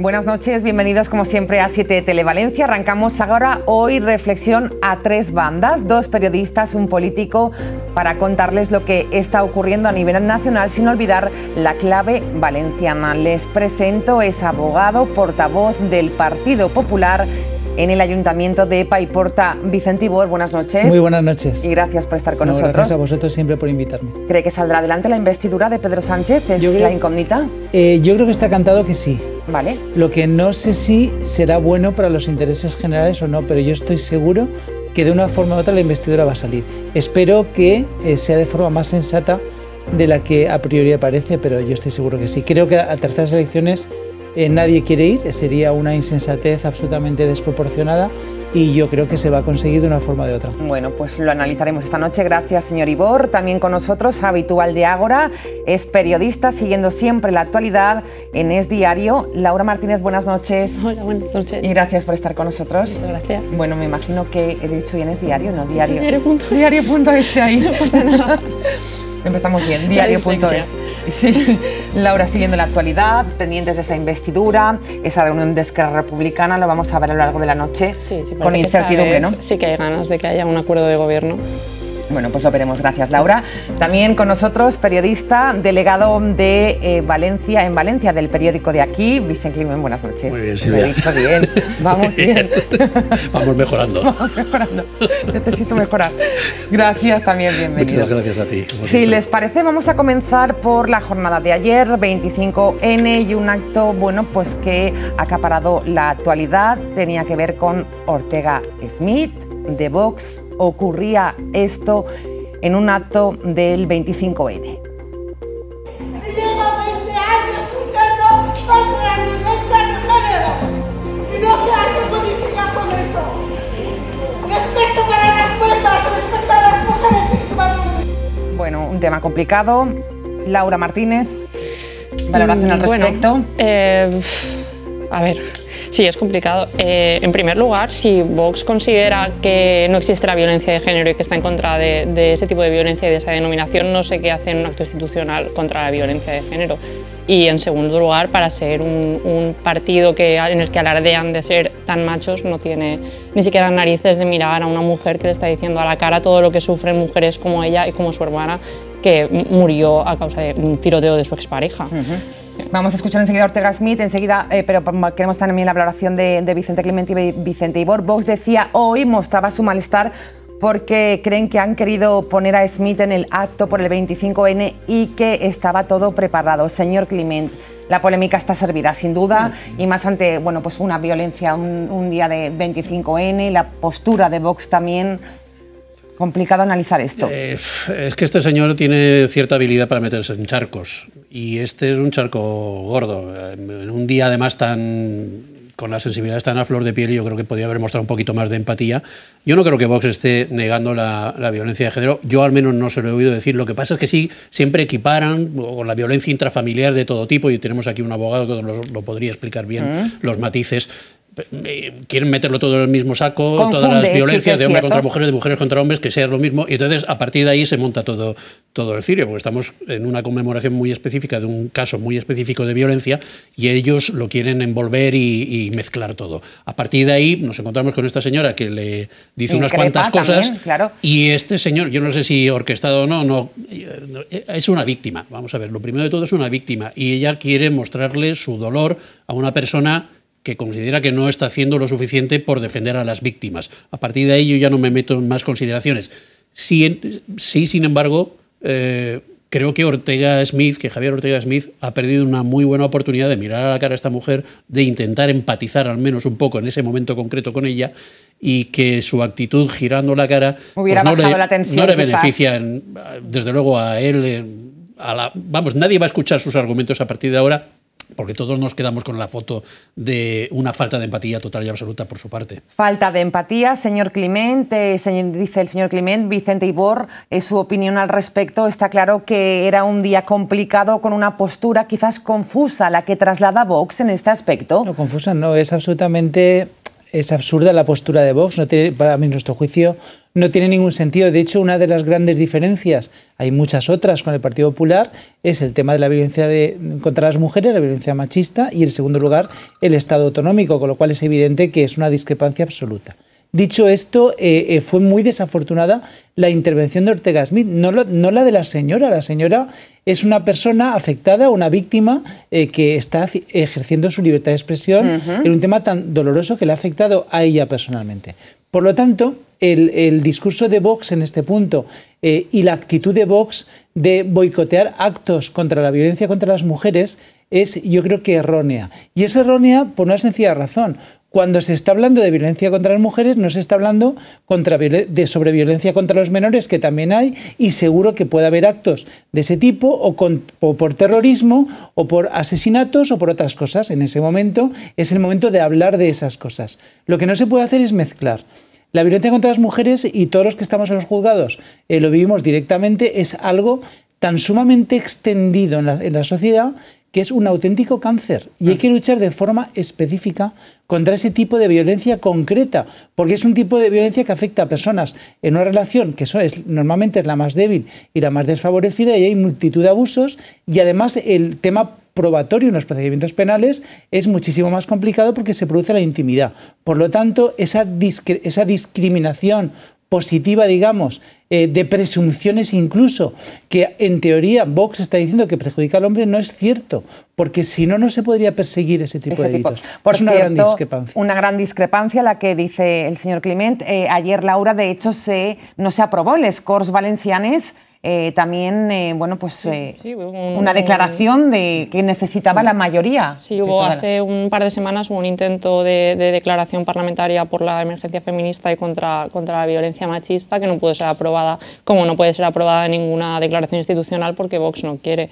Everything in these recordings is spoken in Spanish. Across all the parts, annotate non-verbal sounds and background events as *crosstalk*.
Buenas noches, bienvenidos como siempre a 7 de Televalencia. Arrancamos ahora hoy reflexión a tres bandas, dos periodistas, un político, para contarles lo que está ocurriendo a nivel nacional sin olvidar la clave valenciana. Les presento, es abogado, portavoz del Partido Popular en el Ayuntamiento de Paiporta. Vicente Ibor, buenas noches. Muy buenas noches. Y gracias por estar con nosotros. Gracias a vosotros siempre por invitarme. ¿Cree que saldrá adelante la investidura de Pedro Sánchez? ¿Es la incógnita? Eh, yo creo que está cantado que sí. Vale. Lo que no sé si será bueno para los intereses generales o no, pero yo estoy seguro que de una forma u otra la investidura va a salir. Espero que eh, sea de forma más sensata de la que a priori aparece, pero yo estoy seguro que sí. Creo que a terceras elecciones eh, nadie quiere ir, eh, sería una insensatez absolutamente desproporcionada y yo creo que se va a conseguir de una forma o de otra. Bueno, pues lo analizaremos esta noche. Gracias, señor Ibor. También con nosotros, habitual de Ágora, es periodista siguiendo siempre la actualidad en Es Diario. Laura Martínez, buenas noches. Hola, buenas noches. Y gracias por estar con nosotros. Muchas gracias. Bueno, me imagino que, de hecho, bien Es Diario, ¿no? Diario. Diario.es. ahí. *laughs* No pasa nada. Empezamos bien, diario.es. *laughs* Sí, Laura, siguiendo la actualidad, pendientes de esa investidura, esa reunión de Esquerra Republicana, lo vamos a ver a lo largo de la noche sí, sí, con incertidumbre, vez, ¿no? Sí que hay ganas de que haya un acuerdo de gobierno. Bueno, pues lo veremos. Gracias, Laura. También con nosotros, periodista, delegado de eh, Valencia, en Valencia, del periódico de aquí, Vicente Climen. Buenas noches. Muy bien, Silvia. Lo he dicho bien. *laughs* Vamos bien. *laughs* Vamos mejorando. *laughs* Vamos mejorando. Necesito mejorar. Gracias también, bienvenido. Muchas gracias a ti. Si les parece, vamos a comenzar por la jornada de ayer, 25N, y un acto, bueno, pues que ha acaparado la actualidad. Tenía que ver con Ortega Smith, de Vox, ocurría esto en un acto del 25N. Bueno, un tema complicado. Laura Martínez, valoración mm, al respecto. Eh, a ver, Sí, es complicado. Eh, en primer lugar, si Vox considera que no existe la violencia de género y que está en contra de, ese tipo de violencia y de esa denominación, no sé qué hace en un acto institucional contra la violencia de género. Y en segundo lugar, para ser un, un partido que, en el que alardean de ser tan machos, no tiene ni siquiera narices de mirar a una mujer que le está diciendo a la cara todo lo que sufren mujeres como ella y como su hermana que murió a causa de un tiroteo de su expareja. Vamos a escuchar enseguida a Ortega Smith, enseguida, eh, pero queremos también la valoración de, Vicente Clemente y Vicente Ibor. Vox decía hoy, mostraba su malestar porque creen que han querido poner a Smith en el acto por el 25N y que estaba todo preparado. Señor Clement, la polémica está servida, sin duda, y más ante bueno, pues una violencia, un, un día de 25N, la postura de Vox también complicado analizar esto. Eh, es que este señor tiene cierta habilidad para meterse en charcos y este es un charco gordo. En un día además tan con la sensibilidad tan a flor de piel, yo creo que podría haber mostrado un poquito más de empatía. Yo no creo que Vox esté negando la, la, violencia de género, yo al menos no se lo he oído decir. Lo que pasa es que sí, siempre equiparan con la violencia intrafamiliar de todo tipo, y tenemos aquí un abogado que lo, lo podría explicar bien, mm. los matices eh, quieren meterlo todo en el mismo saco, todas las violencias de hombre contra mujeres, de mujeres contra hombres, que sea lo mismo. Y entonces, a partir de ahí se monta todo, todo el cirio, porque estamos en una conmemoración muy específica de un caso muy específico de violencia y ellos lo quieren envolver y, mezclar todo. A partir de ahí nos encontramos con esta señora que le dice unas cuantas cosas y este señor, yo no sé si orquestado o no, no, es una víctima. Vamos a ver, lo primero de todo es una víctima y ella quiere mostrarle su dolor a una persona que considera que no está haciendo lo suficiente por defender a las víctimas. A partir de ello ya no me meto en más consideraciones. Sí, sí sin embargo, eh, creo que Ortega Smith, que Javier Ortega Smith ha perdido una muy buena oportunidad de mirar a la cara a esta mujer, de intentar empatizar al menos un poco en ese momento concreto con ella y que su actitud girando la cara pues Hubiera no, le, la le beneficia, desde luego a él, vamos, nadie va a escuchar sus argumentos a partir de ahora porque todos nos quedamos con la foto de una falta de empatía total y absoluta por su parte. Falta de empatía, señor Clemente. Eh, dice el señor Clement, Vicente Ibor, eh, su opinión al respecto, está claro que era un día complicado con una postura quizás confusa la que traslada Vox en este aspecto. No, confusa no, es absolutamente es absurda la postura de Vox, no tiene, para mí, nuestro juicio, no tiene ningún sentido. De hecho, una de las grandes diferencias, hay muchas otras con el Partido Popular, es el tema de la violencia de, contra las mujeres, la violencia machista y, en segundo lugar, el Estado autonómico, con lo cual es evidente que es una discrepancia absoluta. Dicho esto, eh, eh, fue muy desafortunada la intervención de Ortega Smith, no, la de la señora. La señora es una persona afectada, una víctima eh, que está ejerciendo su libertad de expresión en un tema tan doloroso que le ha afectado a ella personalmente. Por lo tanto, el, el discurso de Vox en este punto y la actitud de Vox de boicotear actos contra la violencia contra las mujeres es yo creo que errónea. Y es errónea por una sencilla razón cuando se está hablando de violencia contra las mujeres, no se está hablando contra, de sobre violencia contra los menores, que también hay, y seguro que puede haber actos de ese tipo, o, por terrorismo, o por asesinatos, o por otras cosas. En ese momento es el momento de hablar de esas cosas. Lo que no se puede hacer es mezclar. La violencia contra las mujeres y todos los que estamos en los juzgados eh, lo vivimos directamente, es algo tan sumamente extendido en la sociedad que es un auténtico cáncer y hay mm. que luchar de forma específica contra ese tipo de violencia concreta, porque es un tipo de violencia que afecta a personas en una relación que eso normalmente es la más débil y la más desfavorecida y hay multitud de abusos y además el tema probatorio en los procedimientos penales es muchísimo más complicado porque se produce la intimidad. Por lo tanto, esa, esa discriminación positiva, digamos, eh, de presunciones incluso, que en teoría Vox está diciendo que perjudica al hombre, no es cierto, porque si no, no se podría perseguir ese tipo de delitos. es una gran discrepancia. Una gran discrepancia la que dice el señor Clement. Eh, ayer, Laura, de hecho, se, no se aprobó el Scores Valencianes eh, también, eh, bueno, pues eh, una declaración de que necesitaba la mayoría. Sí, hubo hace un par de semanas un intento de, de, declaración parlamentaria por la emergencia feminista y contra, contra la violencia machista que no pudo ser aprobada, como no puede ser aprobada ninguna declaración institucional porque Vox no quiere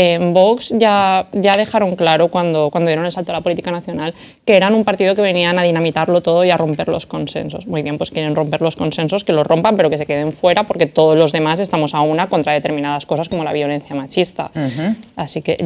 en Vox ya, ya dejaron claro cuando, cuando dieron el salto a la política nacional que eran un partido que venían a dinamitarlo todo y a romper los consensos. Muy bien, pues quieren romper los consensos, que los rompan, pero que se queden fuera porque todos los demás estamos a una contra determinadas cosas como la violencia machista. Así que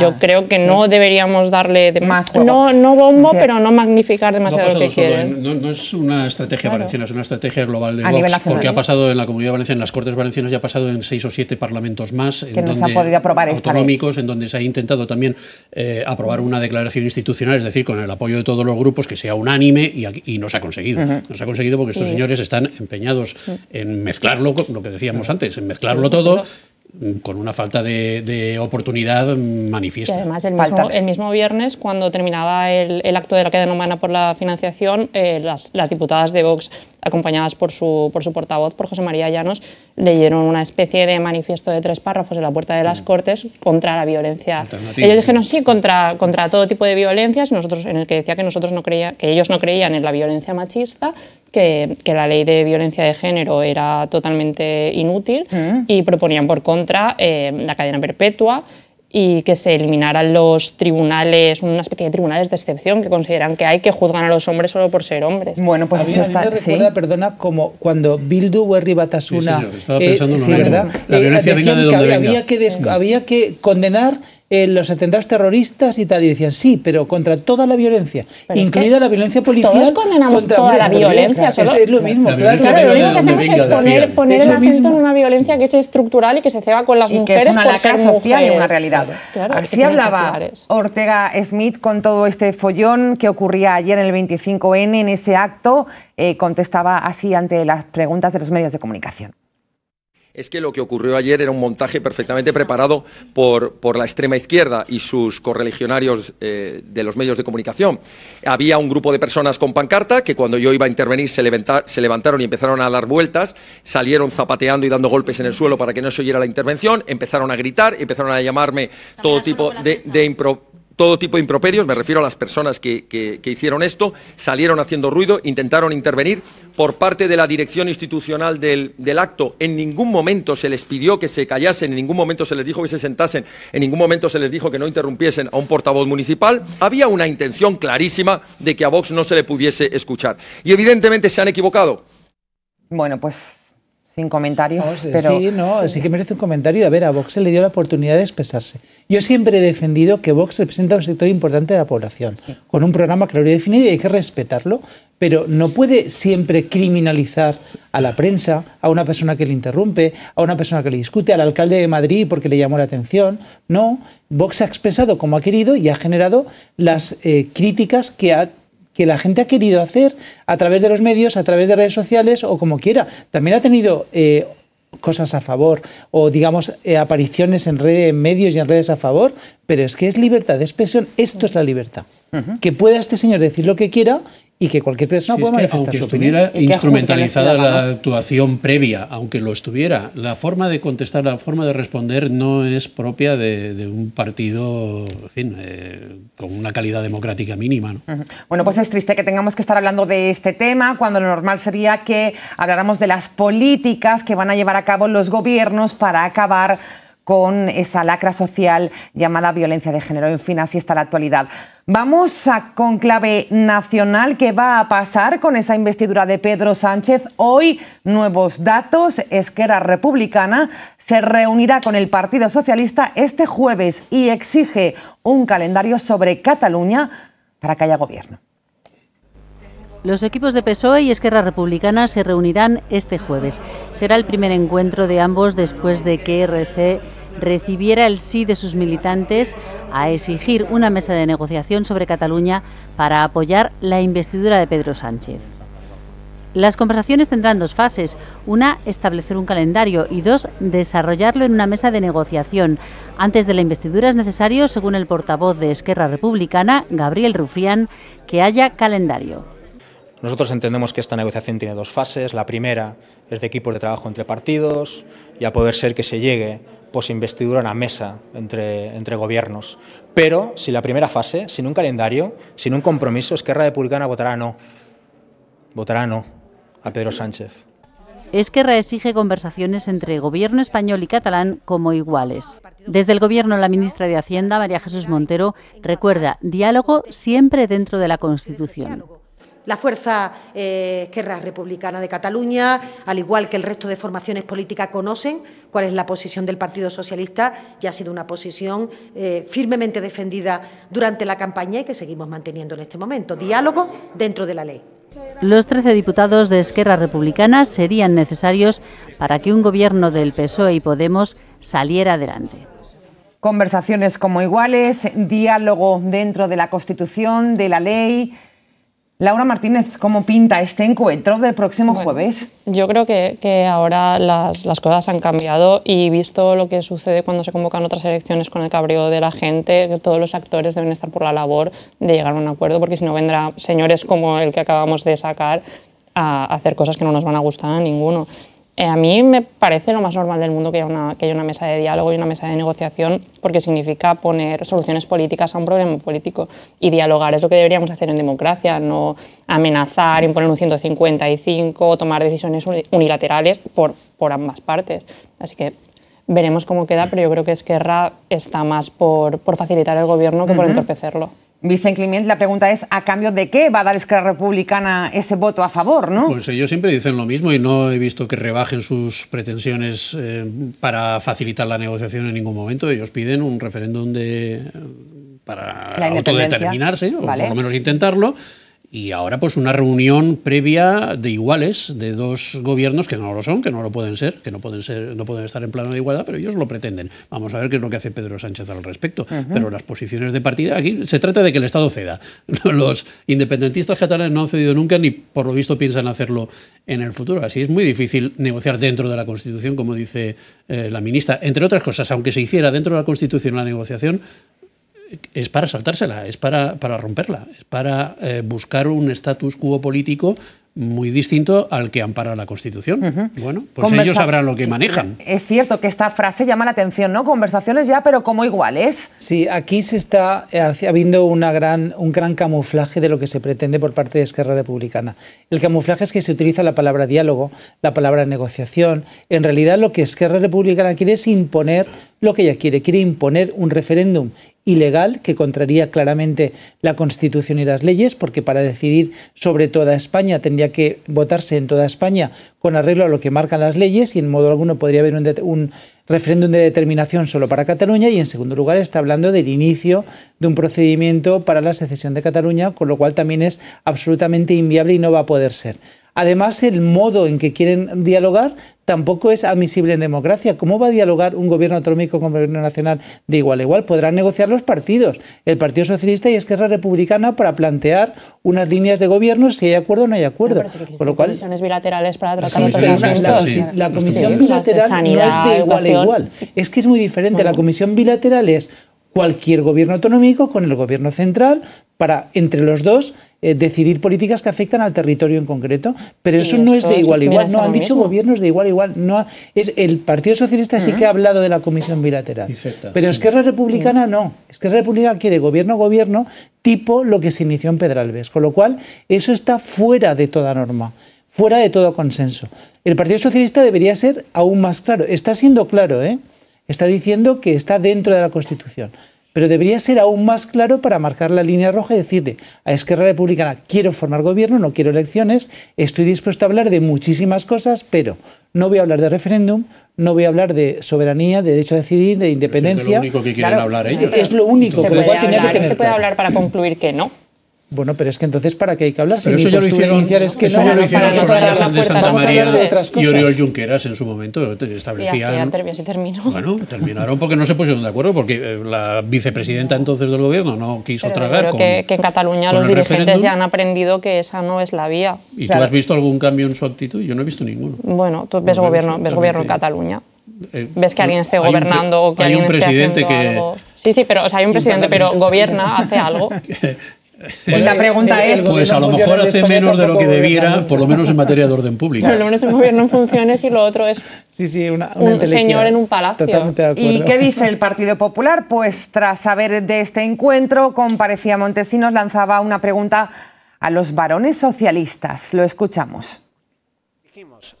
yo, creo que no deberíamos darle más No, no bombo, pero no magnificar demasiado lo que quieren. No, es una estrategia valenciana, es una estrategia global de Vox, porque ha pasado en la Comunidad Valenciana, en las Cortes Valencianas, ya ha pasado en seis o siete parlamentos más. Que no se ha podido aprobar esto en donde se ha intentado también eh, aprobar una declaración institucional, es decir, con el apoyo de todos los grupos, que sea unánime y, y no se ha conseguido. No se ha conseguido porque estos señores están empeñados en mezclarlo, lo que decíamos antes, en mezclarlo todo con una falta de, oportunidad manifiesta. además, el mismo, viernes, cuando terminaba el, acto de la cadena humana por la financiación, eh, las, diputadas de Vox acompañadas por su, por su portavoz, por José María Llanos, leyeron una especie de manifiesto de tres párrafos en la puerta de las mm. Cortes contra la violencia. Ellos dijeron sí, contra, contra todo tipo de violencias, nosotros, en el que decía que, nosotros no creía, que ellos no creían en la violencia machista, que, la ley de violencia de género era totalmente inútil mm. y proponían por contra eh, la cadena perpetua, y que se eliminaran los tribunales, una especie de tribunales de excepción que consideran que hay que juzgan a los hombres solo por ser hombres. Bueno, pues a está, a recuerda, perdona, como cuando Bildu o Herri Batasuna, estaba pensando eh, eh, la eh, violencia venga de donde venga. había que condenar eh, los atentados terroristas y tal, y decían, sí, pero contra toda la violencia, incluida la violencia policial. Todos condenamos contra toda la violencia. Es, lo mismo, Lo único que hacemos es poner, el acento en una violencia que es estructural y que se ceba con las mujeres. Que es una lacra social y una realidad. Así hablaba Ortega Smith con todo este follón que ocurría ayer en el 25N, en ese acto, eh, contestaba así ante las preguntas de los medios de comunicación es que lo que ocurrió ayer era un montaje perfectamente preparado por, por la extrema izquierda y sus correligionarios eh, de los medios de comunicación. Había un grupo de personas con pancarta que cuando yo iba a intervenir se, levantaron y empezaron a dar vueltas, salieron zapateando y dando golpes en el suelo para que no se oyera la intervención, empezaron a gritar, empezaron a llamarme todo tipo de, de todo tipo de improperios, me refiero a las personas que, hicieron esto, salieron haciendo ruido, intentaron intervenir. Por parte de la dirección institucional del, del, acto, en ningún momento se les pidió que se callasen, en ningún momento se les dijo que se sentasen, en ningún momento se les dijo que no interrumpiesen a un portavoz municipal. Había una intención clarísima de que a Vox no se le pudiese escuchar. Y evidentemente se han equivocado. Bueno, pues sin comentarios. Ah, sí, no, sí que merece un comentario. A ver, a Vox se le dio la oportunidad de expresarse. Yo siempre he defendido que Vox representa un sector importante de la población, con un programa claro y definido y hay que respetarlo, pero no puede siempre criminalizar a la prensa, a una persona que le interrumpe, a una persona que le discute, al alcalde de Madrid porque le llamó la atención. No, Vox ha expresado como ha querido y ha generado las eh, críticas que ha que la gente ha querido hacer a través de los medios, a través de redes sociales o como quiera. También ha tenido eh, cosas a favor o digamos eh, apariciones en, medios y en redes a favor, pero es que es libertad de expresión, esto es la libertad. Que pueda este señor decir lo que quiera y que cualquier persona pueda manifestar aunque estuviera instrumentalizada la actuación previa, aunque lo estuviera, la forma de contestar, la forma de responder no es propia de, un partido, eh, con una calidad democrática mínima. Bueno, pues es triste que tengamos que estar hablando de este tema cuando lo normal sería que habláramos de las políticas que van a llevar a cabo los gobiernos para acabar con esa lacra social llamada violencia de género. En fin, así está la actualidad. Vamos a conclave nacional. ¿Qué va a pasar con esa investidura de Pedro Sánchez? Hoy, nuevos datos. Esquerra Republicana se reunirá con el Partido Socialista este jueves y exige un calendario sobre Cataluña para que haya gobierno. Los equipos de PSOE y Esquerra Republicana se reunirán este jueves. Será el primer encuentro de ambos después de que RC recibiera el sí de sus militantes a exigir una mesa de negociación sobre Cataluña para apoyar la investidura de Pedro Sánchez. Las conversaciones tendrán dos fases, una establecer un calendario y dos desarrollarlo en una mesa de negociación. Antes de la investidura es necesario, según el portavoz de Esquerra Republicana, Gabriel Rufrián, que haya calendario. Nosotros entendemos que esta negociación tiene dos fases. La primera es de equipos de trabajo entre partidos y a poder ser que se llegue posinvestidura una mesa entre, gobiernos. Pero sin la primera fase, sin un calendario, sin un compromiso, Esquerra Republicana votará no. Votará no a Pedro Sánchez. Esquerra exige conversaciones entre gobierno español y catalán como iguales. Desde el gobierno, la ministra de Hacienda, María Jesús Montero, recuerda diálogo siempre dentro de la Constitución la Fuerza Esquerra eh, Republicana de Cataluña, al igual que el resto de formaciones políticas, conocen cuál es la posición del Partido Socialista, que ha sido una posición eh, firmemente defendida durante la campaña y que seguimos manteniendo en este momento. Diálogo dentro de la ley. Los 13 diputados de Esquerra Republicana serían necesarios para que un gobierno del PSOE y Podemos saliera adelante. Conversaciones como iguales, diálogo dentro de la Constitución, de la ley, Laura Martínez, ¿cómo pinta este encuentro del próximo jueves? Yo creo que, ahora las, cosas han cambiado y visto lo que sucede cuando se convocan otras elecciones con el cabreo de la gente, todos los actores deben estar por la labor de llegar a un acuerdo, porque si no vendrá señores como el que acabamos de sacar a hacer cosas que no nos van a gustar a ninguno. Eh, a mí me parece lo más normal del mundo que haya, una, que una mesa de diálogo y una mesa de negociación, porque significa poner soluciones políticas a un problema político. Y dialogar es lo que deberíamos hacer en democracia, no amenazar, imponer un 155, tomar decisiones unilaterales por, ambas partes. Así que veremos cómo queda, pero yo creo que Esquerra está más por, facilitar el gobierno que por entorpecerlo. Vicente la pregunta es a cambio de qué va a dar Esquerra Republicana ese voto a favor, ¿no? Pues ellos siempre dicen lo mismo y no he visto que rebajen sus pretensiones eh, para facilitar la negociación en ningún momento. Ellos piden un referéndum de eh, para autodeterminarse, o por lo menos intentarlo, y ahora pues una reunión previa de iguales de dos gobiernos que no lo son, que no lo pueden ser, que no pueden ser, no pueden estar en plano de igualdad, pero ellos lo pretenden. Vamos a ver qué es lo que hace Pedro Sánchez al respecto. Pero las posiciones de partida aquí se trata de que el Estado ceda. *laughs* Los independentistas catalanes no han cedido nunca ni por lo visto piensan hacerlo en el futuro. Así es muy difícil negociar dentro de la Constitución, como dice eh, la ministra. Entre otras cosas, aunque se hiciera dentro de la Constitución la negociación, es para saltársela, es para, para romperla, es para eh, buscar un status quo político muy distinto al que ampara la Constitución. Bueno, pues ellos sabrán lo que manejan. Es cierto que esta frase llama la atención, ¿no? Conversaciones ya, pero como iguales. Sí, aquí se está eh, habiendo una gran, un gran camuflaje de lo que se pretende por parte de Esquerra Republicana. El camuflaje es que se utiliza la palabra diálogo, la palabra negociación. En realidad lo que Esquerra Republicana quiere es imponer lo que ella quiere. Quiere imponer un referéndum ilegal que contraría claramente la Constitución y las leyes, porque para decidir sobre toda España tendría que votarse en toda España con arreglo a lo que marcan las leyes y en modo alguno podría haber un, referéndum de determinación solo para Cataluña y en segundo lugar está hablando del inicio de un procedimiento para la secesión de Cataluña, con lo cual también es absolutamente inviable y no va a poder ser. Además, el modo en que quieren dialogar tampoco es admisible en democracia. ¿Cómo va a dialogar un gobierno autonómico con un gobierno nacional de igual a igual? Podrán negociar los partidos, el Partido Socialista y Esquerra Republicana, para plantear unas líneas de gobierno, si hay acuerdo o no hay acuerdo. Por lo cual, comisiones bilaterales para La comisión bilateral no es de igual a igual. Es que es muy diferente. La comisión bilateral es cualquier gobierno autonómico con el gobierno central para, entre los dos, eh, decidir políticas que afectan al territorio en concreto. Pero eso no es de igual a igual. No han dicho gobiernos de igual a igual. No es, el Partido Socialista sí que ha hablado de la comisión bilateral. Pero Esquerra Republicana no. Esquerra Republicana quiere gobierno-gobierno tipo lo que se inició en Pedralbes. Con lo cual, eso está fuera de toda norma fuera de todo consenso. El Partido Socialista debería ser aún más claro. Está siendo claro, ¿eh? está diciendo que está dentro de la Constitución. Pero debería ser aún más claro para marcar la línea roja y decirle a Esquerra Republicana, quiero formar gobierno, no quiero elecciones, estoy dispuesto a hablar de muchísimas cosas, pero no voy a hablar de referéndum, no voy a hablar de soberanía, de derecho a decidir, de independencia. es lo único que quieren hablar ellos. Es lo único. que se puede hablar para concluir que no. Bueno, pero es que entonces, ¿para qué hay que hablar? Si pero eso ya lo hicieron, que lo Soraya Sánchez de Santa María y Oriol Junqueras en su momento. Establecían, eh, terminó. Bueno, *laughs* terminaron porque no se pusieron de acuerdo, porque eh, la vicepresidenta entonces del gobierno no quiso tragar. Pero con, que, en Cataluña los dirigentes ya han aprendido que esa no es la vía. ¿Y tú has visto algún cambio en su actitud? Yo no he visto ninguno. Bueno, tú ves, gobierno, ves gobierno en Cataluña. Eh, ves que alguien esté gobernando o que hay alguien un presidente esté haciendo que Sí, sí, pero o sea, hay un presidente, pero gobierna, hace *laughs* algo. *laughs* Pues la eh, pregunta eh, es... Pues a lo mejor hace menos de lo que debiera, por lo menos en materia de orden *laughs* público. Por lo menos en gobierno en funciones y lo otro es un señor en un palacio. ¿Y qué dice el Partido Popular? Pues tras saber de este encuentro, comparecía Montesinos, lanzaba una pregunta a los varones socialistas. Lo escuchamos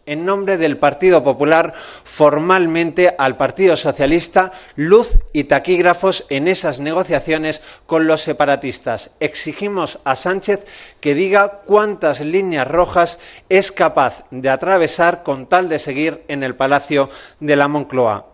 en nombre del Partido Popular formalmente al Partido Socialista luz y taquígrafos en esas negociaciones con los separatistas. Exigimos a Sánchez que diga cuántas líneas rojas es capaz de atravesar con tal de seguir en el Palacio de la Moncloa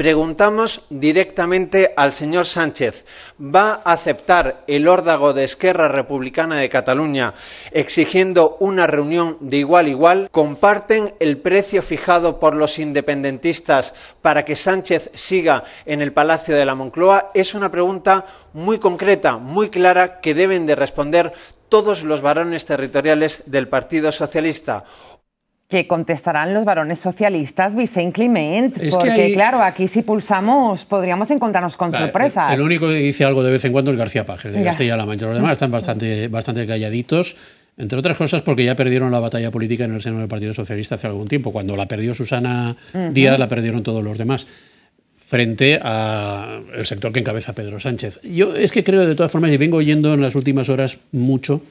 Preguntamos directamente al señor Sánchez. ¿Va a aceptar el órdago de Esquerra Republicana de Cataluña exigiendo una reunión de igual a igual? ¿Comparten el precio fijado por los independentistas para que Sánchez siga en el Palacio de la Moncloa? Es una pregunta muy concreta, muy clara, que deben de responder todos los varones territoriales del Partido Socialista que contestarán los varones socialistas Vicente Clement, porque claro, aquí si pulsamos podríamos encontrarnos con sorpresas. El, único que dice algo de vez en cuando es García Pajes, de Castilla-La Mancha. Los demás están bastante, bastante calladitos, entre otras cosas porque ya perdieron la batalla política en el seno del Partido Socialista hace algún tiempo. Cuando la perdió Susana Díaz, la perdieron todos los demás frente al sector que encabeza Pedro Sánchez. Yo es que creo de todas formas, y vengo oyendo en las últimas horas mucho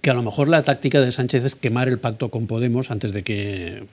que a lo mejor la táctica de Sánchez es quemar el pacto con Podemos antes de que,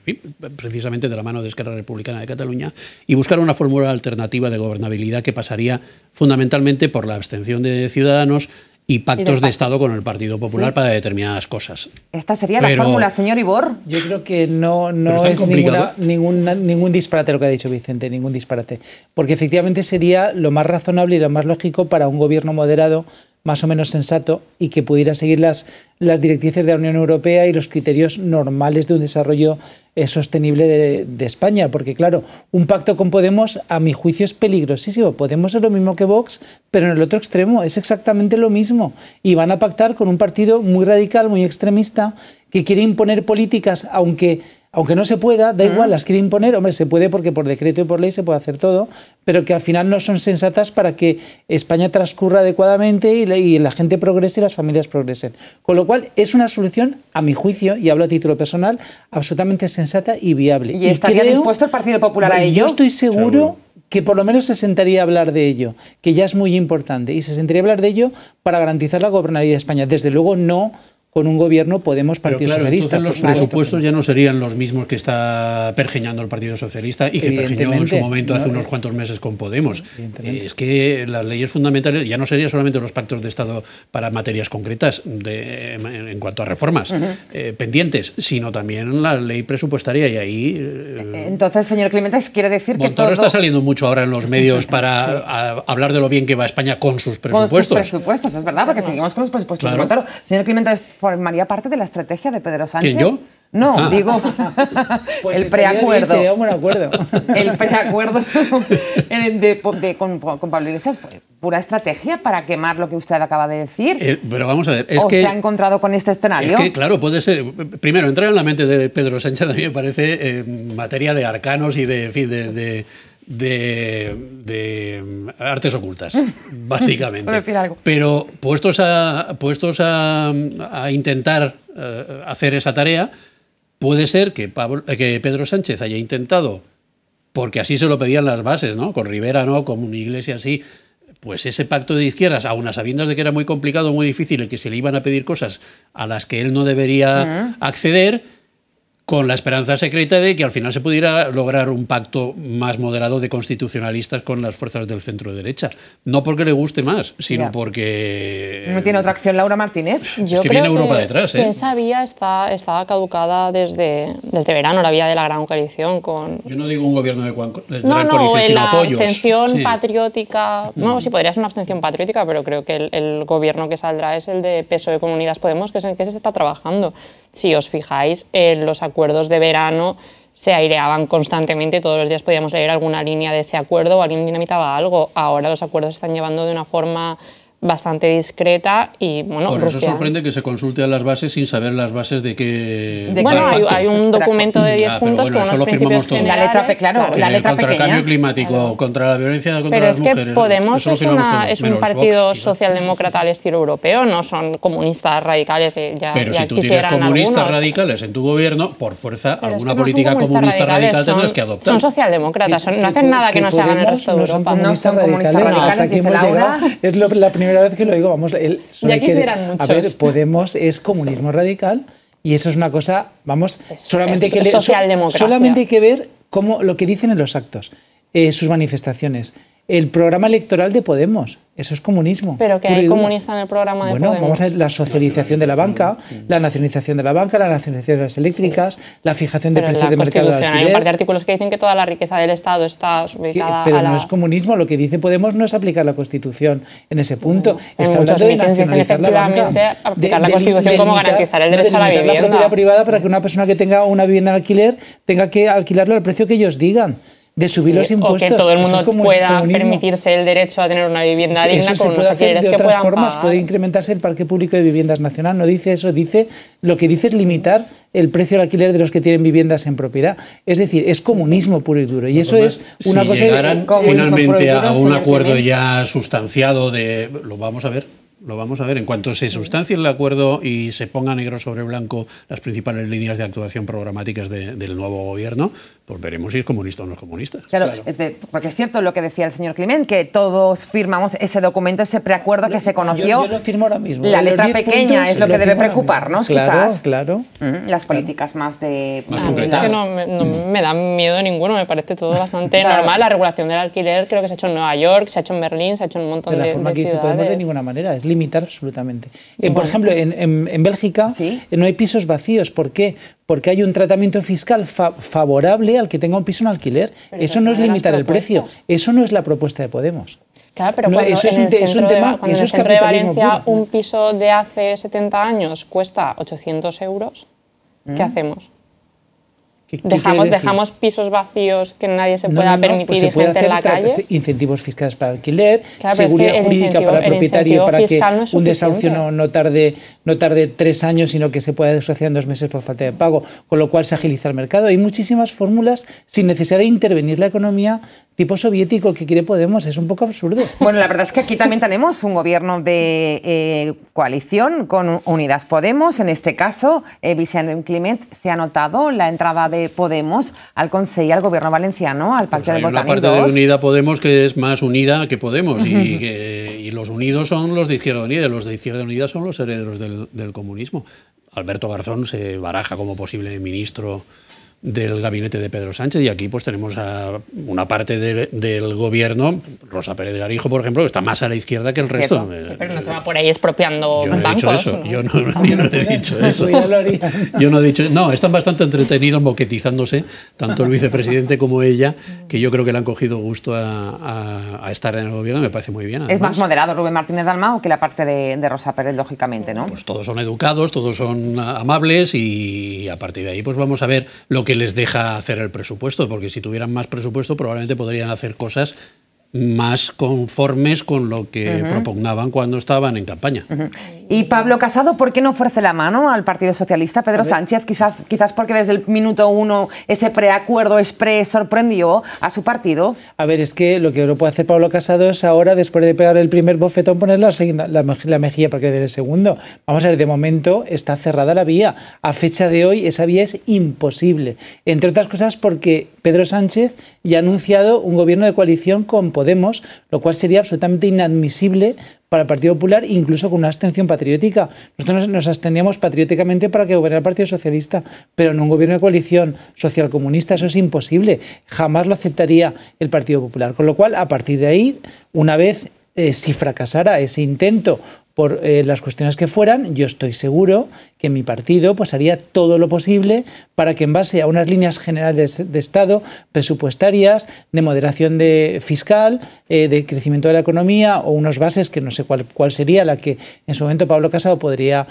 precisamente de la mano de Esquerra Republicana de Cataluña, y buscar una fórmula alternativa de gobernabilidad que pasaría fundamentalmente por la abstención de Ciudadanos y pactos de Estado con el Partido Popular para determinadas cosas. Esta sería la fórmula, señor Ibor. Yo creo que no, no es ningún disparate lo que ha dicho Vicente, ningún disparate. Porque efectivamente sería lo más razonable y lo más lógico para un gobierno moderado más o menos sensato y que pudiera seguir las, las directrices de la Unión Europea y los criterios normales de un desarrollo eh, sostenible de, de, España. Porque claro, un pacto con Podemos a mi juicio es peligrosísimo. Podemos es lo mismo que Vox, pero en el otro extremo es exactamente lo mismo. Y van a pactar con un partido muy radical, muy extremista, que quiere imponer políticas, aunque aunque no se pueda, da igual, mm. las quiere imponer, hombre, se puede porque por decreto y por ley se puede hacer todo, pero que al final no son sensatas para que España transcurra adecuadamente y la, gente progrese y las familias progresen. Con lo cual, es una solución, a mi juicio, y hablo a título personal, absolutamente sensata y viable. ¿Y, estaría dispuesto el Partido Popular a ello? Yo estoy seguro, que por lo menos se sentaría a hablar de ello, que ya es muy importante, y se sentaría a hablar de ello para garantizar la gobernabilidad de España. Desde luego no con un gobierno Podemos Partido claro, Socialista. los presupuestos ya no serían los mismos que está pergeñando el Partido Socialista y que pergeñó en su momento hace unos cuantos meses con Podemos. Es que las leyes fundamentales ya no serían solamente los pactos de Estado para materias concretas de, en cuanto a reformas eh, pendientes, sino también la ley presupuestaria y ahí. Eh, entonces, señor Clemente, quiere decir que todo... está saliendo mucho ahora en los medios para *laughs* hablar de lo bien que va España con sus presupuestos. Con sus presupuestos, es verdad, porque seguimos con los presupuestos Señor formaría parte de la estrategia de Pedro Sánchez. yo? No, digo, el preacuerdo. *laughs* el eh, preacuerdo con, Pablo Iglesias fue pura estrategia para quemar lo que usted acaba de decir. Eh, pero vamos a ver, es ¿O se ha encontrado con este escenario? Es claro, puede ser. Primero, entrar en la mente de Pedro Sánchez a mí me parece eh, materia de arcanos y de de, mm, artes ocultas, *laughs* básicamente. Pero puestos a, puestos a, intentar eh, hacer esa tarea, puede ser que, eh, que Pedro Sánchez haya intentado, porque así se lo pedían las bases, ¿no? Con Rivera, ¿no? Con una iglesia así. Pues ese pacto de izquierdas, aun sabiendo sabiendas de que era muy complicado, muy difícil, y que se le iban a pedir cosas a las que él no debería acceder, con la esperanza secreta de que al final se pudiera lograr un pacto más moderado de constitucionalistas con las fuerzas del centro derecha. No porque le guste más, sino porque... No tiene otra acción Laura Martínez. es que viene Europa detrás. ¿eh? Que esa vía está, estaba caducada desde, desde verano, la vía de la Gran Coalición. con... Yo no digo un gobierno de, no, no, sino la abstención patriótica... No, mm. sí, podría ser una abstención patriótica, pero creo que el, gobierno que saldrá es el de peso de Comunidades Podemos, que es en que se está trabajando si os fijáis, en los acuerdos de verano se aireaban constantemente, todos los días podíamos leer alguna línea de ese acuerdo o alguien dinamitaba algo. Ahora los acuerdos se están llevando de una forma bastante discreta y bueno, Por eso sorprende que se consulte a las bases sin saber las bases de qué... bueno, hay, un documento de 10 puntos que con unos principios generales. La letra, claro. La letra contra el cambio climático, contra la violencia contra pero las mujeres. es que Podemos es, un partido socialdemócrata al estilo europeo, no son comunistas radicales. Ya, pero si tú tienes comunistas radicales en tu gobierno, por fuerza, alguna política comunista, radical tendrás que adoptar. Son socialdemócratas, no hacen nada que, no se haga en el resto de Europa. No son comunistas radicales, Es la primera cada vez que lo digo, vamos, el, ya A ver, Podemos es comunismo radical y eso es una cosa, vamos, solamente, que solamente hay que ver cómo, lo que dicen en los actos, eh, sus manifestaciones el programa electoral de Podemos. Eso es comunismo. Pero que hay comunista en el programa de bueno, vamos a ver la socialización de la banca, la nacionalización de la banca, la nacionalización de las eléctricas, la fijación de precios de mercado de alquiler. Hay un par de artículos que dicen que toda la riqueza del Estado está ubicada Pero a la... no es comunismo. Lo que dice Podemos no es aplicar la Constitución en ese punto. Bueno, está hablando de nacionalizar dicen, la Aplicar la Constitución como garantizar el derecho a la vivienda. la propiedad privada para que una persona que tenga una vivienda en alquiler tenga que alquilarlo al precio que ellos digan de subir los eh, impuestos. que todo el mundo pueda permitirse el derecho a tener una vivienda digna se puede hacer de otras formas. Puede incrementarse el parque público de viviendas nacional. No dice eso, dice lo que dice es limitar el precio del alquiler de los que tienen viviendas en propiedad. Es decir, es comunismo puro y duro. Y eso es una cosa. finalmente a un acuerdo ya sustanciado de, lo vamos a ver, lo vamos a ver. En cuanto se sustancie el acuerdo y se ponga negro sobre blanco las principales líneas de actuación programáticas del nuevo gobierno, pues veremos si es comunista o no comunista. Claro, porque es cierto lo que decía el señor Climent, que todos firmamos ese documento, ese preacuerdo que se conoció. Yo, lo firmo ahora mismo. La letra pequeña es lo, que debe preocuparnos, quizás. Claro, mm, Las políticas más de... Mm, no, me, da miedo ninguno, me parece todo bastante normal. La regulación del alquiler creo que se ha hecho en Nueva York, se ha hecho en Berlín, se ha hecho en un montón de ciudades. De la forma que, podemos de ninguna manera, es limitar absolutamente. Por ejemplo, en, en, Bélgica no hay pisos vacíos. ¿Por qué? porque hay un tratamiento fiscal favorable al que tenga un piso en alquiler. eso no es limitar el precio, eso no es la propuesta de Podemos. Claro, pero eso es un, tema eso es centro de Valencia un piso de hace 70 años cuesta 800 euros, ¿qué mm. hacemos? dejamos, dejamos pisos vacíos que nadie se pueda pues permitir se Incentivos fiscales para alquiler, seguridad jurídica para el propietario para que un desahucio no, tarde, no tarde tres años, sino que se pueda desahuciar en dos meses por falta de pago, con lo cual se agiliza el mercado. Hay muchísimas fórmulas sin necesidad de intervenir la economía tipo soviético que quiere Podemos es un poco absurdo. Bueno, la verdad es que aquí también tenemos un gobierno de eh, coalición con Unidas Podemos. En este caso, eh, Vicente Climent se ha notado la entrada de Podemos al Consejo, y al gobierno valenciano, al Pacto de gobierno. una parte de Unidas Podemos que es más unida que Podemos y, que, los unidos son los de Izquierda Unida y los de Izquierda Unida son los herederos del comunismo. Alberto Garzón se baraja como posible ministro del gabinete de Pedro Sánchez y aquí pues tenemos a una parte del gobierno, Rosa Pérez Garijo, por ejemplo, que está más a la izquierda que el resto. pero no se va por ahí expropiando yo no bancos. He dicho eso. Yo no, he dicho eso. Yo no he dicho, no, están bastante entretenidos moquetizándose, tanto el vicepresidente como ella, que yo creo que le han cogido gusto a, estar en el gobierno, me parece muy bien. Es más moderado Rubén Martínez Dalmao que la parte de, Rosa Pérez, lógicamente, ¿no? Pues todos son educados, todos son amables y a partir de ahí pues vamos a ver lo que les deja hacer el presupuesto, porque si tuvieran más presupuesto probablemente podrían hacer cosas más conformes con lo que propugnaban cuando estaban en campaña. Y Pablo Casado, ¿por qué no ofrece la mano al Partido Socialista? Pedro Sánchez, quizás, quizás porque desde el minuto uno ese preacuerdo pre sorprendió a su partido. A ver, es que lo que no puede hacer Pablo Casado es ahora, después de pegar el primer bofetón, poner la, la, la mejilla para que dé el segundo. Vamos a ver, de momento está cerrada la vía. A fecha de hoy esa vía es imposible. Entre otras cosas porque Pedro Sánchez ya ha anunciado un gobierno de coalición con Podemos, lo cual sería absolutamente inadmisible para el Partido Popular, incluso con una abstención patriótica. Nosotros nos abstendíamos patrióticamente para que gobernara el Partido Socialista, pero en un gobierno de coalición socialcomunista eso es imposible. Jamás lo aceptaría el Partido Popular. Con lo cual, a partir de ahí, una vez eh, si fracasara ese intento por eh, las cuestiones que fueran, yo estoy seguro que mi partido pues, haría todo lo posible para que en base a unas líneas generales de Estado, presupuestarias, de moderación de fiscal, eh, de crecimiento de la economía o unos bases que no sé cuál, cuál sería la que en su momento Pablo Casado podría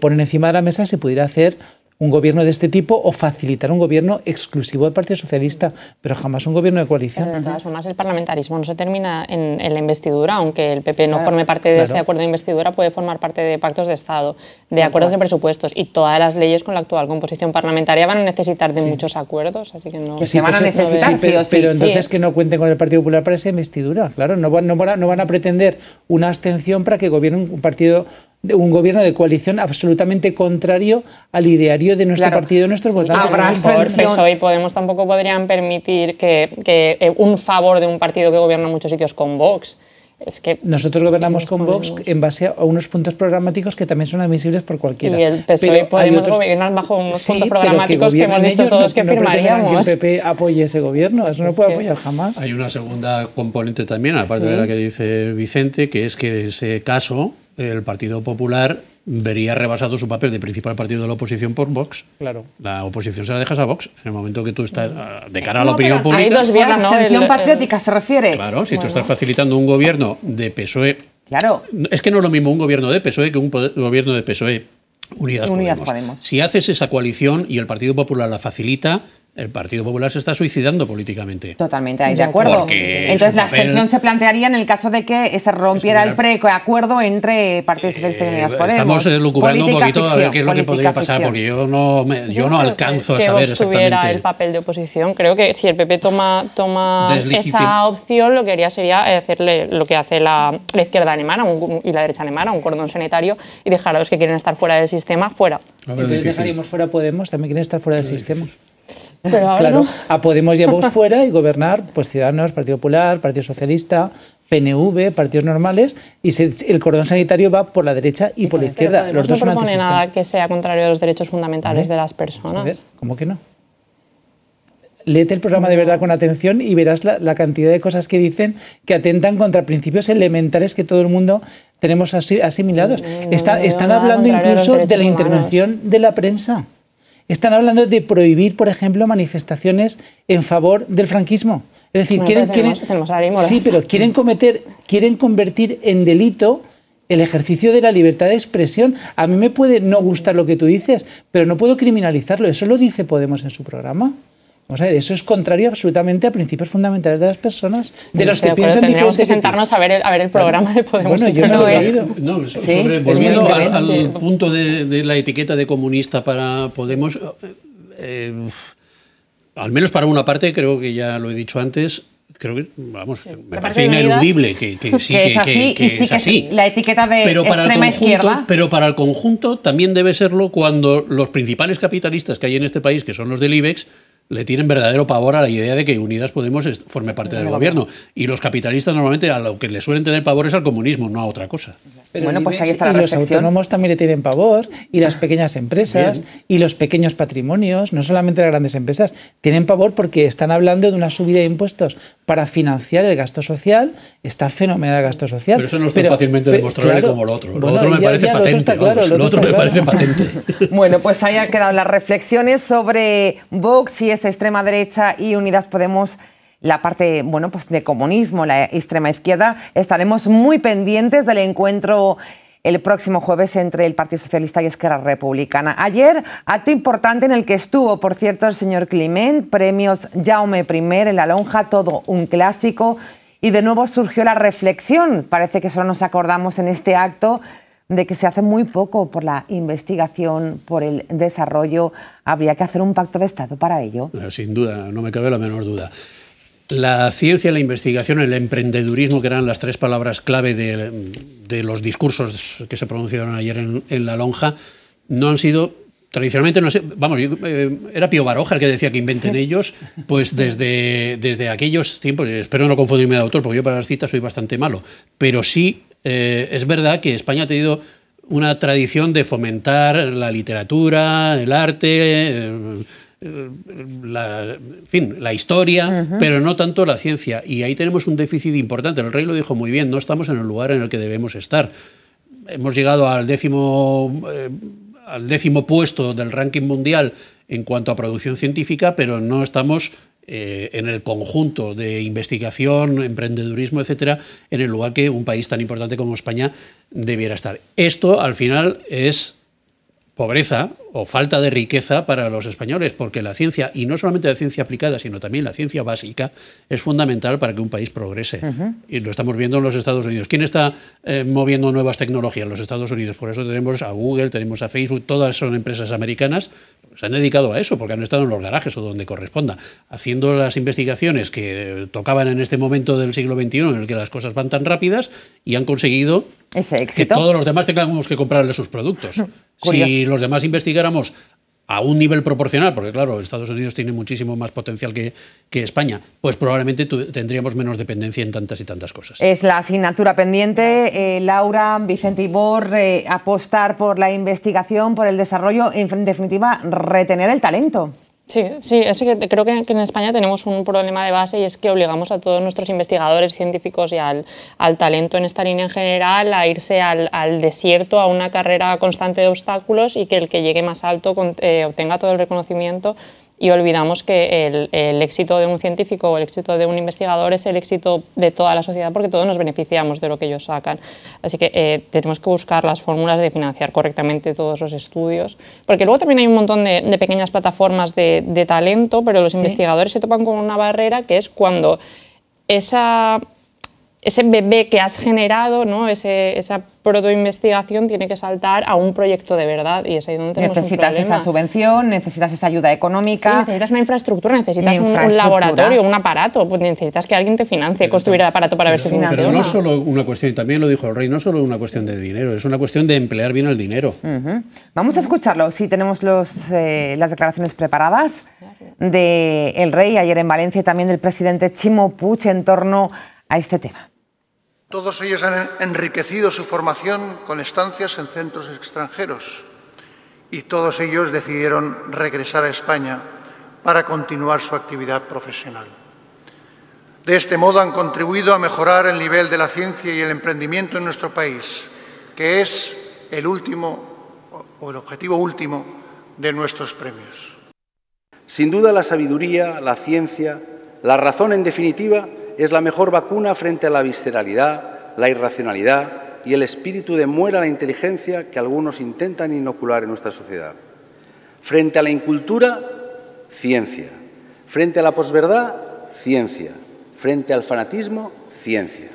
poner encima de la mesa, se pudiera hacer un gobierno de este tipo o facilitar un gobierno exclusivo del Partido Socialista, pero jamás un gobierno de coalición. Eh, de todas formas, el parlamentarismo no se termina en, la investidura, aunque el PP no forme parte de ese acuerdo de investidura, puede formar parte de pactos de Estado, de acuerdos de presupuestos y todas las leyes con la actual composición parlamentaria van a necesitar de muchos acuerdos, así que no. se van a necesitar, sí, pero, pero entonces que no cuenten con el Partido Popular para esa investidura, claro, no no van a pretender una abstención para que gobierne un partido un gobierno de coalición absolutamente contrario al ideario de nuestro partido, de nuestros votantes. Habrá PSOE pues y Podemos tampoco podrían permitir que, eh, un favor de un partido que gobierna en muchos sitios con Vox. Es que nosotros gobernamos con Vox en base a unos puntos programáticos que también son admisibles por cualquiera. Y el PSOE pero podemos otros... bajo unos puntos programáticos que, hemos dicho todos no, que no firmaríamos. que el PP apoye ese gobierno, eso no puede apoyar jamás. Hay una segunda componente también, aparte de la que dice Vicente, que es que ese caso el Partido Popular vería rebasado su papel de principal partido de la oposición por Vox. Claro. La oposición se la dejas a Vox en el momento que tú estás ah, de cara a la opinión pública. Hay la abstención patriótica se refiere. Claro, si tú estás facilitando un gobierno de PSOE. Claro. Es que no es lo mismo un gobierno de PSOE que un gobierno de PSOE Unidas, Podemos. Si haces esa coalición y el Partido Popular la facilita, el Partido Popular se está suicidando políticamente. Totalmente, ahí de acuerdo. Entonces la abstención se plantearía en el caso de que se rompiera el preacuerdo entre partidos de y Unidas eh, Podemos. Estamos lucubrando un poquito a ver qué es lo que podría pasar, porque yo no, me, yo, no alcanzo a saber exactamente. el papel de oposición. Creo que si el PP toma, toma esa opción, lo que haría sería hacerle lo que hace la, izquierda alemana y la derecha alemana, un cordón sanitario, y dejar a los que quieren estar fuera del sistema fuera. Entonces dejaríamos fuera Podemos, también quieren estar fuera del sistema claro, a Podemos llevamos *laughs* fuera y gobernar, pues Ciudadanos, Partido Popular, Partido Socialista, PNV, partidos normales, y el cordón sanitario va por la derecha y, por la izquierda. dos no propone nada que sea contrario a los derechos fundamentales de las personas. ¿Cómo que no? Lete el programa de verdad con atención y verás la, cantidad de cosas que dicen que atentan contra principios elementales que todo el mundo tenemos asimilados. Mm, están hablando incluso de la intervención de la prensa. Están hablando de prohibir, por ejemplo, manifestaciones en favor del franquismo. Es decir, quieren, sí, pero *laughs* quieren cometer, quieren convertir en delito el ejercicio de la libertad de expresión. A mí me puede no gustar lo que tú dices, pero no puedo criminalizarlo. Eso lo dice Podemos en su programa. Vamos a ver, eso es contrario absolutamente a principios fundamentales de las personas, de los que piensan diferente. Tenemos que sentarnos a ver el, programa de Podemos. no, volviendo al, punto de, la etiqueta de comunista para Podemos, eh, eh, al menos para una parte, creo que ya lo he dicho antes, creo que, vamos, ineludible que, sí, que, sí la etiqueta de extrema izquierda. Pero para el conjunto también debe serlo cuando los principales capitalistas que hay en este país, que son los del IBEX, le tienen verdadero pavor a la idea de que Unidas Podemos forme parte del gobierno. Y los capitalistas normalmente a lo que le suelen tener pavor es al comunismo, no a otra cosa. bueno, pues y los autónomos también le tienen pavor, y las ah, pequeñas empresas, y los pequeños patrimonios, no solamente las grandes empresas, tienen pavor porque están hablando de una subida de impuestos para financiar el gasto social, está fenomenal de gasto social. Pero eso no es tan fácilmente como lo otro. Lo otro me parece patente. parece *laughs* patente. bueno, pues ahí han quedado las reflexiones sobre Vox y extrema derecha y Unidas Podemos la parte bueno, pues de comunismo, la extrema izquierda. Estaremos muy pendientes del encuentro el próximo jueves entre el Partido Socialista y Esquerra Republicana. Ayer, acto importante en el que estuvo, por cierto, el señor Climent, premios Jaume I en la lonja, todo un clásico. Y de nuevo surgió la reflexión, parece que solo nos acordamos en este acto de que se hace muy poco por la investigación, por el desarrollo. ¿Habría que hacer un pacto de Estado para ello? Eh, sin duda, no me cabe la menor duda. La ciencia, la investigación, el emprendedurismo, que eran las tres palabras clave de, los discursos que se pronunciaron ayer en, la lonja, no han sido tradicionalmente no sé, vamos, eh, era Pío Baroja el que decía que inventen ellos, pues desde, desde aquellos tiempos, espero no confundirme de autor, porque yo para las citas soy bastante malo, pero sí eh, es verdad que España ha tenido una tradición de fomentar la literatura, el arte, eh, eh, la, en fin, la historia, pero no tanto la ciencia. Y ahí tenemos un déficit importante. El rey lo dijo muy bien, no estamos en el lugar en el que debemos estar. Hemos llegado al décimo, al décimo puesto del ranking mundial en cuanto a producción científica, pero no estamos eh, en el conjunto de investigación, emprendedurismo, etcétera, en el lugar que un país tan importante como España debiera estar. Esto, al final, es pobreza o falta de riqueza para los españoles, porque la ciencia, y no solamente la ciencia aplicada, sino también la ciencia básica, es fundamental para que un país progrese. Y lo estamos viendo en los Estados Unidos. ¿Quién está eh, moviendo nuevas tecnologías? Los Estados Unidos. Por eso tenemos a Google, tenemos a Facebook, todas son empresas americanas. Pues, se han dedicado a eso, porque han estado en los garajes o donde corresponda, haciendo las investigaciones que tocaban en este momento del siglo XXI, en el que las cosas van tan rápidas, y han conseguido que todos los demás tengamos que comprarle sus productos. *laughs* si los demás investigan a un nivel proporcional, porque claro, Estados Unidos tiene muchísimo más potencial que, que España, pues probablemente tendríamos menos dependencia en tantas y tantas cosas. Es la asignatura pendiente. Eh, Laura, Vicente y Bor, eh, apostar por la investigación, por el desarrollo, en definitiva, retener el talento. Sí, sí, es que creo que, en España tenemos un problema de base y es que obligamos a todos nuestros investigadores científicos y al, talento en esta línea en general a irse al, desierto, a una carrera constante de obstáculos y que el que llegue más alto eh, obtenga todo el reconocimiento y olvidamos que el, éxito de un científico o el éxito de un investigador es el éxito de toda la sociedad porque todos nos beneficiamos de lo que ellos sacan. Así que eh, tenemos que buscar las fórmulas de financiar correctamente todos los estudios, porque luego también hay un montón de, pequeñas plataformas de, talento, pero los investigadores se topan con una barrera que es cuando esa ese bebé que has generado, ¿no? esa protoinvestigación tiene que saltar a un proyecto de verdad y es ahí donde tenemos Necesitas esa subvención, necesitas esa ayuda económica. Sí, necesitas una infraestructura, necesitas Un, laboratorio, un aparato, pues necesitas que alguien te financie, construir el aparato para ver si funciona. Pero no solo una cuestión, y también lo dijo el rey, no solo una cuestión de dinero, es una cuestión de emplear bien el dinero. Vamos a escucharlo, si tenemos los, eh, las declaraciones preparadas del rey ayer en Valencia y también del presidente Chimo Puig en torno a este tema. Todos ellos han enriquecido su formación con estancias en centros extranjeros y todos ellos decidieron regresar a España para continuar su actividad profesional. De este modo han contribuido a mejorar el nivel de la ciencia y el emprendimiento en nuestro país, que es el último o el objetivo último de nuestros premios. Sin duda la sabiduría, la ciencia, la razón en definitiva es la mejor vacuna frente a la visceralidad, la irracionalidad y el espíritu de muera la inteligencia que algunos intentan inocular en nuestra sociedad. Frente a la incultura, ciencia. Frente a la posverdad, ciencia. Frente al fanatismo, ciencia.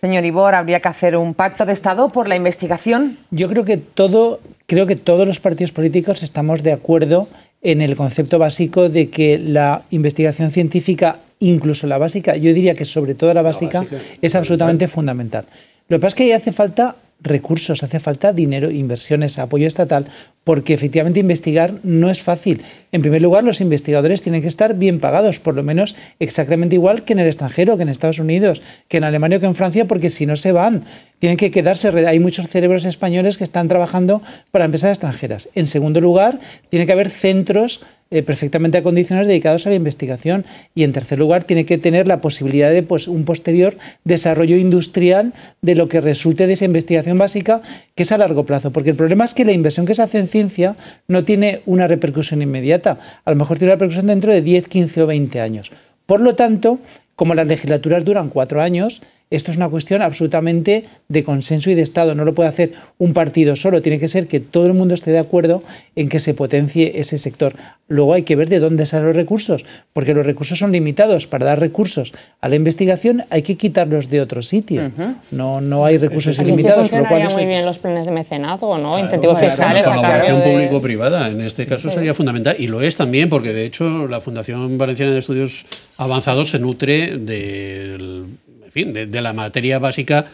Señor Ibor, ¿habría que hacer un pacto de Estado por la investigación? Yo creo que, todo, creo que todos los partidos políticos estamos de acuerdo en el concepto básico de que la investigación científica incluso la básica, yo diría que sobre todo la básica, es absolutamente fundamental. fundamental. Lo que pasa es que ahí hace falta recursos, hace falta dinero, inversiones, apoyo estatal, porque efectivamente investigar no es fácil. En primer lugar, los investigadores tienen que estar bien pagados, por lo menos exactamente igual que en el extranjero, que en Estados Unidos, que en Alemania o que en Francia, porque si no se van, tienen que quedarse. Hay muchos cerebros españoles que están trabajando para empresas extranjeras. En segundo lugar, tiene que haber centros eh, perfectamente acondicionados dedicados a la investigación y en tercer lugar tiene que tener la posibilidad de pues, un posterior desarrollo industrial de lo que resulte de esa investigación básica que es a largo plazo porque el problema es que la inversión que se hace en ciencia no tiene una repercusión inmediata. A lo mejor tiene una repercusión dentro de 10, 15 o 20 años. Por lo tanto, como las legislaturas duran cuatro años, esto es una cuestión absolutamente de consenso y de Estado. No lo puede hacer un partido solo. Tiene que ser que todo el mundo esté de acuerdo en que se potencie ese sector. Luego hay que ver de dónde salen los recursos, porque los recursos son limitados. Para dar recursos a la investigación hay que quitarlos de otro sitio. no, no hay recursos ilimitados. Sí funcionaría muy bien los planes de mecenazgo, ¿no? Incentivos fiscales. La colaboración público-privada en este caso sería fundamental y lo es también porque de hecho la Fundación Valenciana de Estudios Avanzados se nutre del fin, de, la materia básica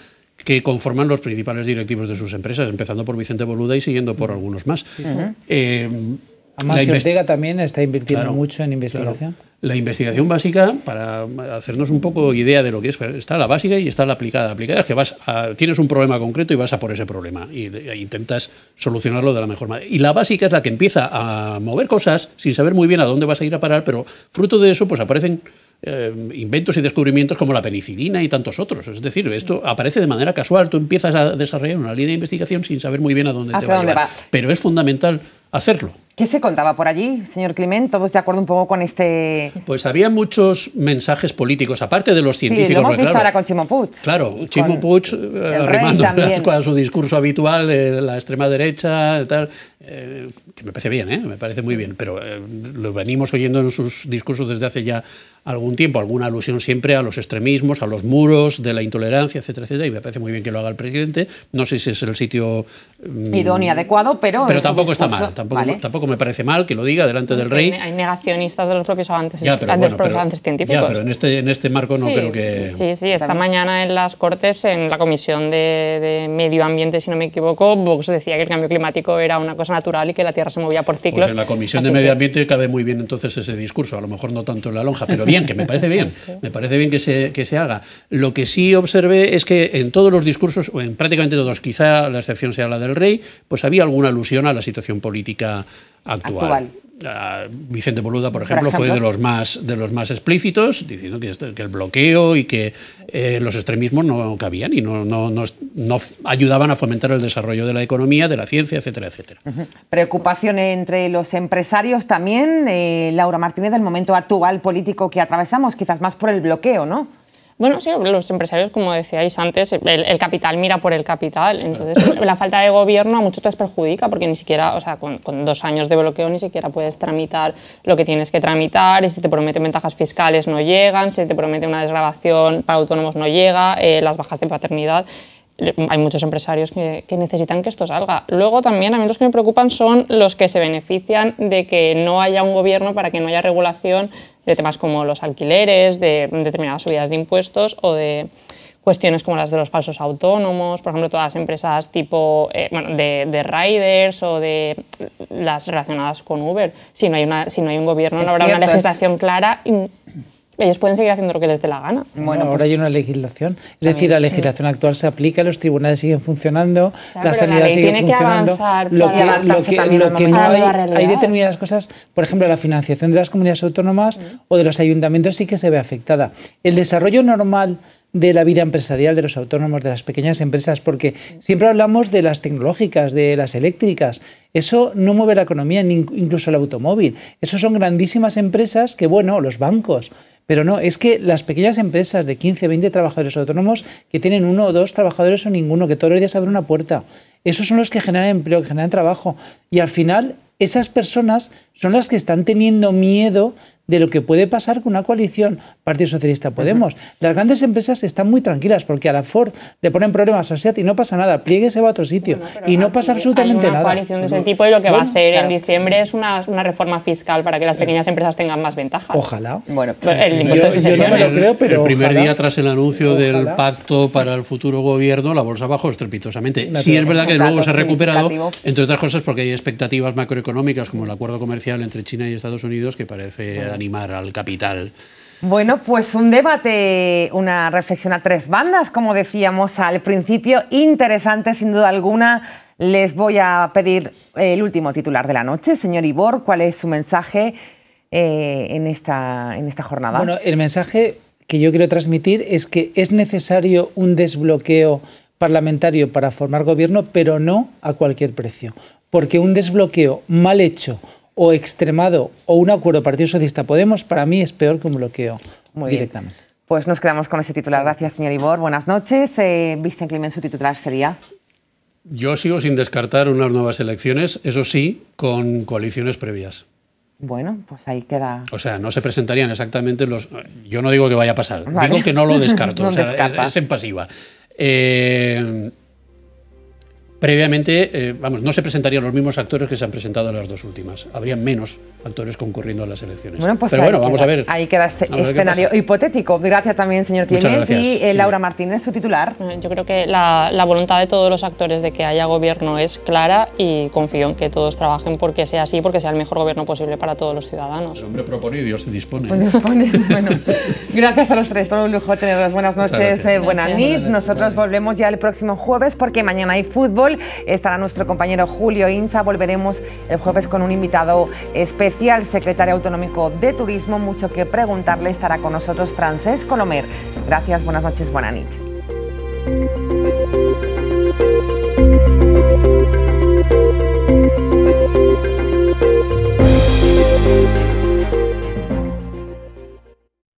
que conforman los principales directivos de sus empresas, empezando por Vicente Boluda y siguiendo por algunos más. Uh eh, -huh. también está invirtiendo mucho en investigación. La investigación básica, para hacernos un poco idea de lo que es, está la básica y está la aplicada. La Aplicada es que vas tienes un problema concreto y vas a por ese problema y e intentas solucionarlo de la mejor manera. Y la básica es la que empieza a mover cosas sin saber muy bien a dónde vas a ir a parar, pero fruto de eso pues aparecen eh, inventos y descubrimientos como la penicilina y tantos otros. Es decir, esto aparece de manera casual, tú empiezas a desarrollar una línea de investigación sin saber muy bien a dónde te va, Pero es fundamental hacerlo. ¿Qué se contaba por allí, señor Climent? ¿Todos de acuerdo un poco con este...? Pues había muchos mensajes políticos, aparte de los científicos. claro, con Chimo Claro, eh, arrimando a *laughs* su discurso habitual de la extrema derecha, tal, eh, que me parece bien, ¿eh? me parece muy bien, pero eh, lo venimos oyendo en sus discursos desde hace ya algún tiempo, alguna alusión siempre a los extremismos, a los muros de la intolerancia, etcétera, etcétera, y me parece muy bien que lo haga el presidente. No sé si es el sitio mm, idóneo, adecuado, pero pero tampoco está mal, tampoco, tampoco, me parece mal que lo diga delante del rey. Hay negacionistas de los propios avances, científicos. Ya, pero en este en este marco no creo que sí, sí. Esta mañana en las Cortes, en la comisión de, de medio ambiente, si no me equivoco, Vox decía que el cambio climático era una cosa natural y que la Tierra se movía por pues ciclos. Pues en la Comisión de Medio Ambiente cabe muy bien entonces ese discurso, a lo mejor no tanto en la lonja, pero bien, que me parece bien, *laughs* me parece bien que se, que se haga. Lo que sí observé es que en todos los discursos, o en prácticamente todos, quizá la excepción sea la del rey, pues había alguna alusión a la situación política actual. Ah, Vicente Boluda, por ejemplo, fue de los más de los más explícitos, diciendo que, el bloqueo y que eh, los extremismos no cabían y no, ayudaban a fomentar el desarrollo de la economía, de la ciencia, etcétera, etcétera. Preocupación entre los empresarios también, eh, Laura Martínez, del momento actual político que atravesamos, quizás más por el bloqueo, ¿no? Bueno, sí, los empresarios, como decíais antes, el, capital mira por el capital. Entonces, la falta de gobierno a muchos les perjudica porque ni siquiera, o sea, con, dos años de bloqueo ni siquiera puedes tramitar lo que tienes que tramitar. Y si te prometen ventajas fiscales, no llegan. Si te promete una desgrabación para autónomos, no llega. Eh, las bajas de paternidad hay muchos empresarios que, que, necesitan que esto salga. Luego también a mí los que me preocupan son los que se benefician de que no haya un gobierno para que no haya regulación de temas como los alquileres, de determinadas subidas de impuestos o de cuestiones como las de los falsos autónomos, por ejemplo, todas las empresas tipo eh, de, riders o de las relacionadas con Uber. Si no hay, una, si no hay un gobierno, no habrá una legislación clara. Y, ellos pueden seguir haciendo lo que les dé la gana. Bueno, ahora pues hay una legislación. Es decir, la eh. legislación actual se aplica, los tribunales siguen funcionando, la sanidad sigue funcionando. lo que, lo lo que no hay, hay determinadas cosas, por ejemplo, la financiación de las comunidades autónomas o de los ayuntamientos sí que se ve afectada. El desarrollo normal de la vida empresarial de los autónomos, de las pequeñas empresas, porque siempre hablamos de las tecnológicas, de las eléctricas. Eso no mueve la economía, incluso el automóvil. Eso son grandísimas empresas que, bueno, los bancos, pero no, es que las pequeñas empresas de 15, 20 trabajadores autónomos que tienen uno o dos trabajadores o ninguno, que todos los días abren una puerta, esos son los que generan empleo, que generan trabajo. Y al final, esas personas son las que están teniendo miedo de lo que puede pasar con una coalición Partido Socialista Podemos. Las grandes empresas están muy tranquilas porque a la Ford le ponen problemas a Seat y no pasa nada, pliegue se va a otro sitio y no pasa absolutamente hay una coalición de ese tipo y lo que va a hacer en diciembre es una, una, reforma fiscal para que las pequeñas eh, empresas tengan más ventajas. Ojalá. Bueno, pues el no me lo creo, pero el primer día tras el anuncio del pacto para el futuro gobierno, la bolsa bajó estrepitosamente. Sí es verdad que luego se ha recuperado, entre otras cosas porque hay expectativas macroeconómicas como el acuerdo comercial entre China y Estados Unidos que parece animar al capital. Bueno, pues un debate, una reflexión a tres bandas, como decíamos al principio, interesante sin duda alguna. Les voy a pedir el último titular de la noche. Señor Ibor, ¿cuál es su mensaje eh, en, esta, en esta jornada? Bueno, el mensaje que yo quiero transmitir es que es necesario un desbloqueo parlamentario para formar gobierno, pero no a cualquier precio. Porque un desbloqueo mal hecho o extremado o un acuerdo Partido Socialista Podemos para mí es peor que un bloqueo Muy directamente. Pues nos quedamos con ese titular. Gracias, señor Ibor. Buenas noches. Eh, Vicente su titular sería. Yo sigo sin descartar unas nuevas elecciones, eso sí, con coaliciones previas. Bueno, pues ahí queda. O sea, no se presentarían exactamente los. Yo no digo que vaya a pasar, digo que no lo descarto, *laughs* o sea, es, es, en pasiva. Eh, Previamente, eh, vamos, no se presentarían los mismos actores que se han presentado en las dos últimas. Habrían menos actores concurriendo a las elecciones. Bueno, pues Pero bueno, vamos a ver. Ahí queda este escenario hipotético. Gracias también, señor Clemente. Y eh, Laura Martínez, su titular. Eh, yo creo que la, voluntad de todos los actores de que haya gobierno es clara y confío en que todos trabajen porque sea así, porque sea el mejor gobierno posible para todos los ciudadanos. El hombre propone y Dios dispone. Pues dispone. *laughs* bueno, gracias a los tres. Todo un lujo tenerlos. Buenas noches, buenas noches. Nosotros volvemos ya el próximo jueves porque mañana hay fútbol Estará nuestro compañero Julio Insa. Volveremos el jueves con un invitado especial, secretario autonómico de Turismo. Mucho que preguntarle. Estará con nosotros Francés Colomer. Gracias, buenas noches, buenas noches.